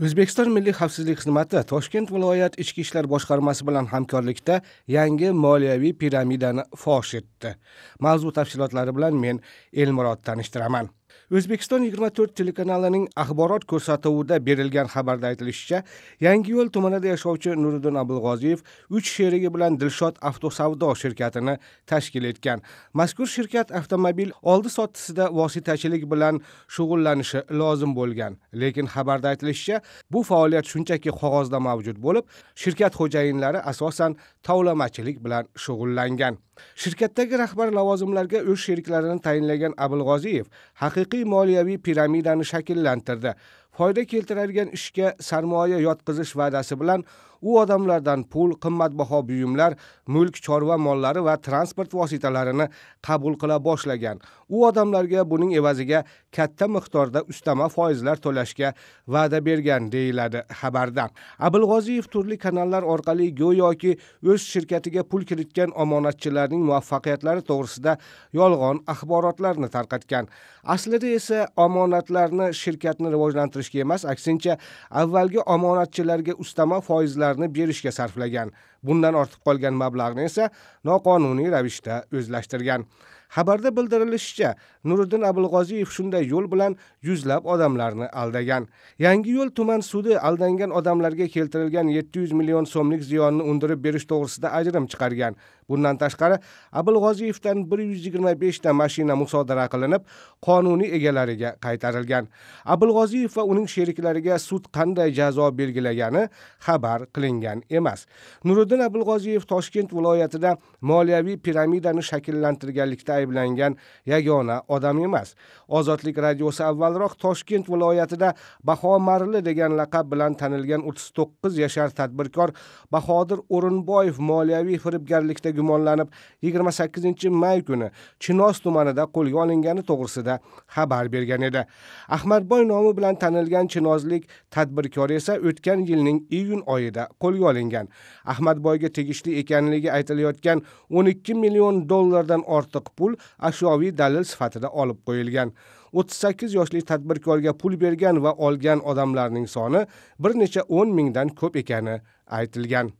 o'zbekiston milliy xavfsizlik xizmati toshkent viloyat ichki ishlar boshqarmasi bilan hamkorlikda yangi moliyaviy piramidani fosh etdi mavzu tafsilotlari bilan men elmurod tanishtiraman o'zbekiston 24 telekanalining axborot ko'rsatuvida berilgan xabarda aytilishicha yangi yo'l tumanida yashovchi nuriddin abulg'oziyev 3 sherigi bilan dilshod avtosavdo shirkatini tashkil etgan mazkur shirkat avtomobil oldi sottisida vositachilik bilan shug'ullanishi lozim bo'lgan lekin xabarda aytilishicha bu faoliyat shunchaki qog'ozda mavjud bo'lib shirkat xo'jayinlari asosan tovlamachilik bilan shug'ullangan shirkatdagi rahbar lavozimlarga o'z sheriklarini tayinlagan abilg'oziyev haqiqiy moliyaviy piramidani shakllantirdi foyda keltiradigan ishga sarmoya yotqizish va'dasi bilan u odamlardan pul, qimmatbaho buyumlar, mulk, chorva mollari va transport vositalarini qabul qila boshlagan. U odamlarga buning evaziga katta miqdorda ustama foizlar to'lashga va'da bergan deyiladi xabarda. abilg'oziyev turli kanallar orqali go'yoki o'z shirkatiga pul kiritgan omonatchilarning muvaffaqiyatlari to'g'risida yolg'on axborotlarni tarqatgan. Aslida esa omonatlarni shirkatni rivojlantirish qisqartirishga emas aksincha avvalgi omonatchilarga ustama foizlarni berishga sarflagan bundan ortib qolgan mablag'ni esa noqonuniy ravishda o'zlashtirgan Xabarda bildirilishicha, Nuriddin Abulg'oziyev shunday yo'l bilan yuzlab odamlarni aldagan. Yangi yo'l tuman sudi aldangan odamlarga keltirilgan 700 million so'mlik ziyonni undirib berish to'g'risida ajrim chiqargan. Bundan tashqari, Abulg'oziyevdan 125 ta mashina musodara qilinib, qonuniy egalariga qaytarilgan. Abulg'oziyev va uning sheriklariga sud qanday jazo belgilagani xabar qilingan emas. Nuriddin Abulg'oziyev Toshkent viloyatida moliyaviy piramidani shakllantirganlikda ayblangan yagona odam emas ozodlik radiosi avvalroq toshkent viloyatida bahomarli degan laqab bilan tanilgan o'ttiz to'qqiz yashar tadbirkor bahodir o'rinboyev moliyaviy firibgarlikda gumonlanib yigirma sakkizinchi may kuni chinoz tumanida qo'lga olingani to'g'risida xabar bergan edi ahmadboy nomi bilan tanilgan chinozlik tadbirkor esa o'tgan yilning iyun oyida qo'lga olingan ahmadboyga tegishli ekanligi aytilayotgan o'n ikki million dollardan ortiq pul pul ashyoviy dalil sifatida olib qo'yilgan o'ttiz sakkiz yoshli tadbirkorga pul bergan va olgan odamlarning soni bir necha o'n mingdan ko'p ekani aytilgan